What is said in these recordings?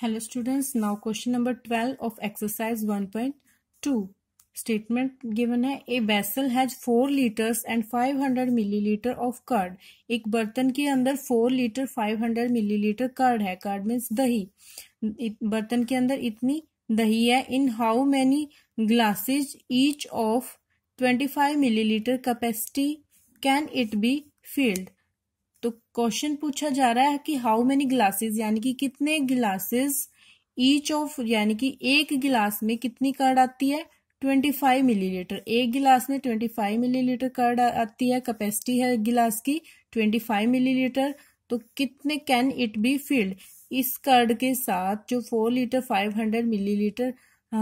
Hello students now question number twelve of exercise one point two statement given है a vessel has four litres and five hundred millilitre of curd एक बर्तन के अंदर four litre five hundred millilitre curd है curd means दही बर्तन के अंदर इतनी दही है in how many glasses each of twenty five millilitre capacity can it be filled तो क्वेश्चन पूछा जा रहा है कि हाउ मेनी ग्लासेस यानी कि कितने ग्लासेस ईच ऑफ यानी कि एक गिलास में कितनी कर्ड आती है ट्वेंटी फाइव मिलीलीटर एक गिलास में ट्वेंटी फाइव मिलीलीटर कर्ड आती है कैपेसिटी है गिलास की ट्वेंटी फाइव मिलीलीटर तो कितने कैन इट बी फिल्ड इस कर्ड के साथ जो four litre five hundred millilitre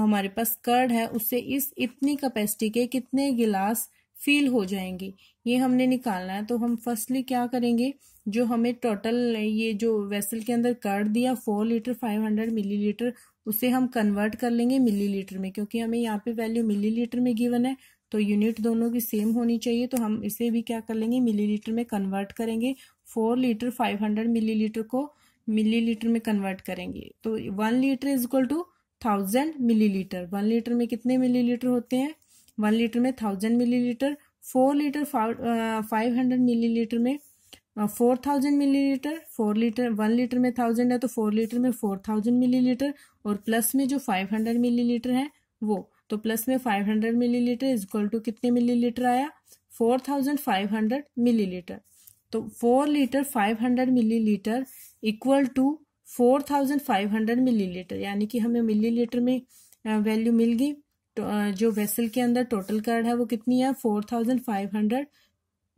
हमारे पास कर्ड है उससे इस इतनी कैपेसिटी के कितने गिलास फील हो जाएंगे ये हमने निकालना है तो हम फर्स्टली क्या करेंगे जो हमें टोटल ये जो वेसल के अंदर कर दिया four litre five hundred millilitre उसे हम कन्वर्ट कर लेंगे मिली लीटर में क्योंकि हमें यहाँ पे वैल्यू मिली लीटर में गिवन है तो यूनिट दोनों की सेम होनी चाहिए तो हम इसे भी क्या कर लेंगे मिली लीटर में कन्वर्ट करेंगे four litre five hundred millilitre को मिली लीटर में कन्वर्ट करेंगे तो one litre is equal to thousand millilitre one litre में कितने मिली लीटर होते हैं वन लीटर में thousand millilitre four litre five hundred millilitre में four thousand millilitre four litre one litre में थाउजेंड है तो फोर लीटर में फोर थाउजेंड मिलीलीटर और प्लस में जो फाइव हंड्रेड मिलीलीटर है वो तो प्लस में five hundred millilitre equal to कितने मिलीलीटर आया four thousand five hundred millilitre तो four litre five hundred millilitre equal to four thousand five hundred millilitre यानी कि हमें मिलीलीटर में वैल्यू मिल गई तो, जो वेसल के अंदर टोटल कर्ड है वो कितनी है four thousand five hundred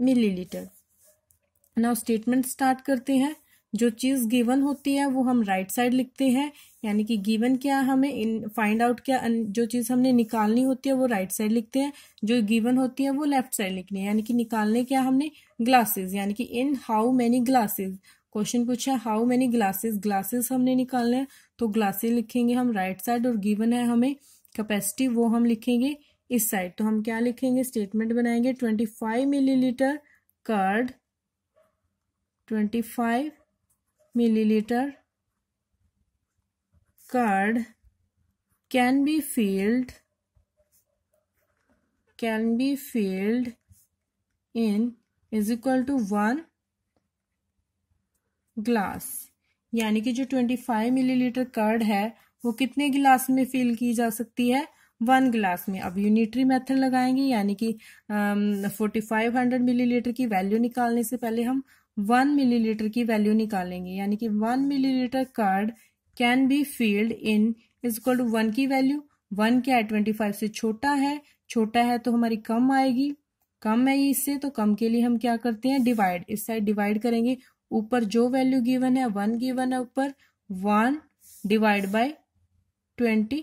millilitre now statement start करते हैं जो चीज़ गिवन होती है वो हम राइट right साइड लिखते हैं यानी कि गिवन क्या हमें इन फाइंड आउट क्या जो चीज़ हमने निकालनी होती है वो राइट right साइड लिखते हैं जो गिवन होती है वो लेफ्ट साइड लिखनी है यानी कि निकालने क्या हमने ग्लासेस यानी कि in how many glasses question पूछा हाउ मैनी ग्लासेस ग्लासेस हमने निकालने हैं तो ग्लासेस लिखेंगे हम राइट right साइड और गिवन है हमें कैपेसिटी वो हम लिखेंगे इस साइड तो हम क्या लिखेंगे स्टेटमेंट बनाएंगे twenty five millilitre curd twenty five millilitre curd can be filled can be filled in is equal to one glass यानी कि जो ट्वेंटी फाइव मिलीलीटर कर्ड है वो कितने गिलास में फिल की जा सकती है वन गिलास में अब यूनिटरी मेथड लगाएंगे यानी कि फोर्टी फाइव हंड्रेड मिलीलीटर की वैल्यू निकालने से पहले हम वन मिलीलीटर की वैल्यू निकालेंगे यानी कि one millilitre card can be filled in is equal to one की वैल्यू वन क्या है ट्वेंटी फाइव से छोटा है छोटा है तो हमारी कम आएगी कम है इससे तो कम के लिए हम क्या करते हैं डिवाइड इस साइड डिवाइड करेंगे ऊपर जो वैल्यू गिवन है वन गिवन है ऊपर one divide by twenty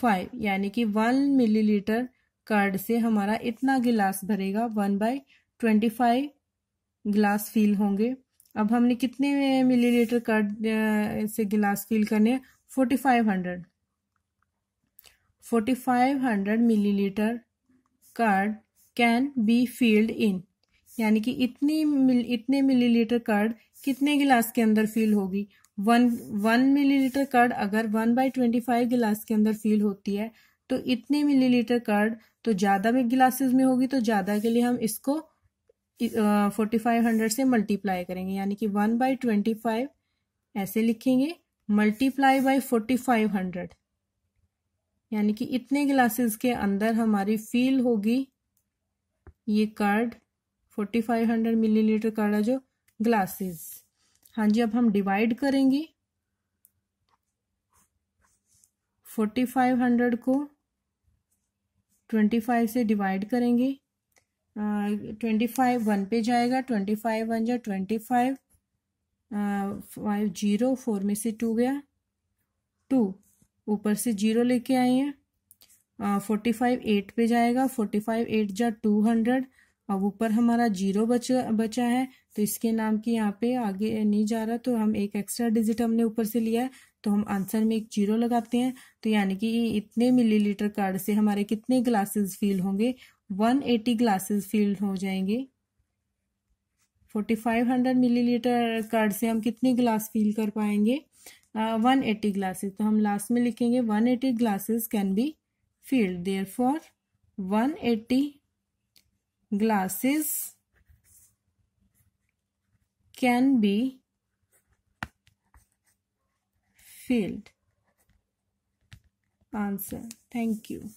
five यानी कि वन मिलीलीटर कार्ड से हमारा इतना गिलास भरेगा वन बाई ट्वेंटी फाइव गिलास फील होंगे अब हमने कितने मिलीलीटर कार्ड से गिलास फील करने forty five hundred forty five hundred millilitre card can be filled in यानी कि इतनी मिल, इतने मिलीलीटर कार्ड कितने गिलास के अंदर फील होगी वन वन मिलीलीटर कर्ड अगर वन बाई ट्वेंटी फाइव गिलास के अंदर फील होती है तो इतने मिलीलीटर कर्ड तो ज़्यादा में गिलासेस में होगी तो ज़्यादा के लिए हम इसको फोर्टी फाइव हंड्रेड से मल्टीप्लाई करेंगे यानी कि वन बाई ट्वेंटी फाइव ऐसे लिखेंगे multiply by forty five hundred यानी कि इतने गिलासेस के अंदर हमारी फील होगी ये card forty five hundred milli card है जो ग्लासेस हाँ जी अब हम डिवाइड करेंगे फोर्टी फाइव हंड्रेड को ट्वेंटी फाइव से डिवाइड करेंगे ट्वेंटी फाइव वन पे जाएगा ट्वेंटी फाइव वन जा twenty five five zero four में से टू गया टू ऊपर से जीरो लेके आए हैं फोर्टी फाइव एट पे जाएगा फोर्टी फाइव एट जा टू हंड्रेड अब ऊपर हमारा जीरो बचा बचा है तो इसके नाम की यहाँ पे आगे नहीं जा रहा तो हम एक एक्स्ट्रा डिजिट हमने ऊपर से लिया है तो हम आंसर में एक जीरो लगाते हैं तो यानी कि इतने मिलीलीटर कार्ड से हमारे कितने ग्लासेस फील होंगे 180 ग्लासेस फील हो जाएंगे 4500 मिलीलीटर कार्ड से हम कितने ग्लास फील कर पाएंगे वन एटी ग्लासेज तो हम लास्ट में लिखेंगे one eighty glasses can be filled there for one eighty glasses can be filled. Answer. Thank you.